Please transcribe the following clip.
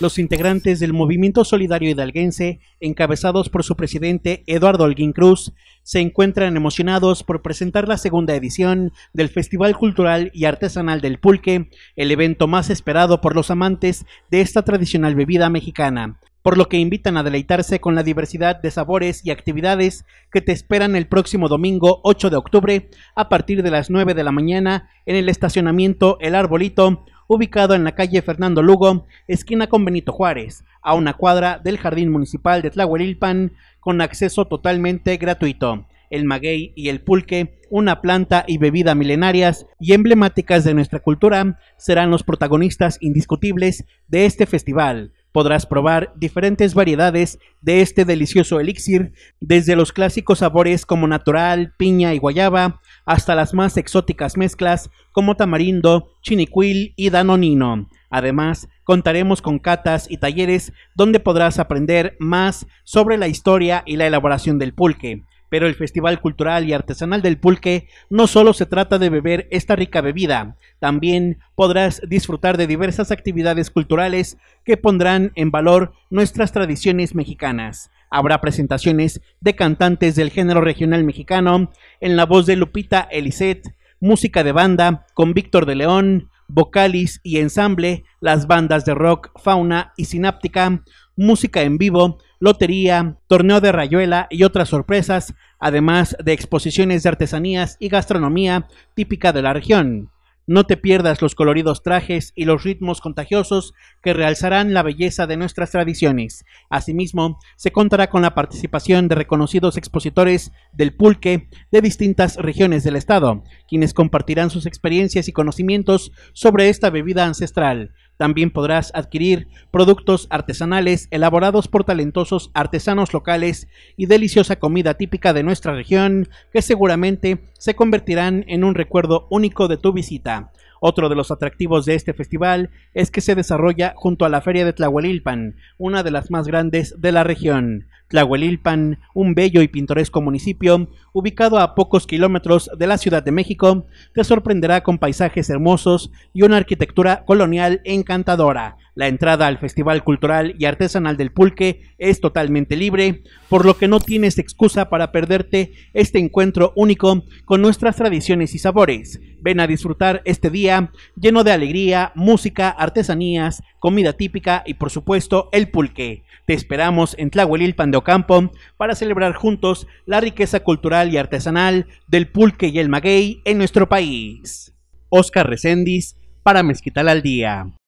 los integrantes del Movimiento Solidario Hidalguense, encabezados por su presidente Eduardo Holguín Cruz, se encuentran emocionados por presentar la segunda edición del Festival Cultural y Artesanal del Pulque, el evento más esperado por los amantes de esta tradicional bebida mexicana por lo que invitan a deleitarse con la diversidad de sabores y actividades que te esperan el próximo domingo 8 de octubre a partir de las 9 de la mañana en el estacionamiento El Arbolito ubicado en la calle Fernando Lugo, esquina con Benito Juárez, a una cuadra del Jardín Municipal de Tlahuelilpan, con acceso totalmente gratuito. El maguey y el pulque, una planta y bebida milenarias y emblemáticas de nuestra cultura, serán los protagonistas indiscutibles de este festival podrás probar diferentes variedades de este delicioso elixir, desde los clásicos sabores como natural, piña y guayaba, hasta las más exóticas mezclas como tamarindo, chinicuil y danonino. Además, contaremos con catas y talleres donde podrás aprender más sobre la historia y la elaboración del pulque. Pero el Festival Cultural y Artesanal del Pulque no solo se trata de beber esta rica bebida, también podrás disfrutar de diversas actividades culturales que pondrán en valor nuestras tradiciones mexicanas. Habrá presentaciones de cantantes del género regional mexicano, en la voz de Lupita Elisette, música de banda, con Víctor de León, vocalis y ensamble, las bandas de rock, fauna y sináptica, música en vivo, lotería, torneo de rayuela y otras sorpresas, además de exposiciones de artesanías y gastronomía típica de la región. No te pierdas los coloridos trajes y los ritmos contagiosos que realzarán la belleza de nuestras tradiciones. Asimismo, se contará con la participación de reconocidos expositores del pulque de distintas regiones del estado, quienes compartirán sus experiencias y conocimientos sobre esta bebida ancestral también podrás adquirir productos artesanales elaborados por talentosos artesanos locales y deliciosa comida típica de nuestra región que seguramente se convertirán en un recuerdo único de tu visita. Otro de los atractivos de este festival es que se desarrolla junto a la Feria de Tlahuelilpan, una de las más grandes de la región. Tlahuelilpan, un bello y pintoresco municipio ubicado a pocos kilómetros de la Ciudad de México, te sorprenderá con paisajes hermosos y una arquitectura colonial encantadora. La entrada al Festival Cultural y Artesanal del Pulque es totalmente libre, por lo que no tienes excusa para perderte este encuentro único con nuestras tradiciones y sabores. Ven a disfrutar este día lleno de alegría, música, artesanías, comida típica y por supuesto el pulque. Te esperamos en Tlahuelilpan de Ocampo para celebrar juntos la riqueza cultural y artesanal del pulque y el maguey en nuestro país. Oscar Recendis para Mezquital al Día.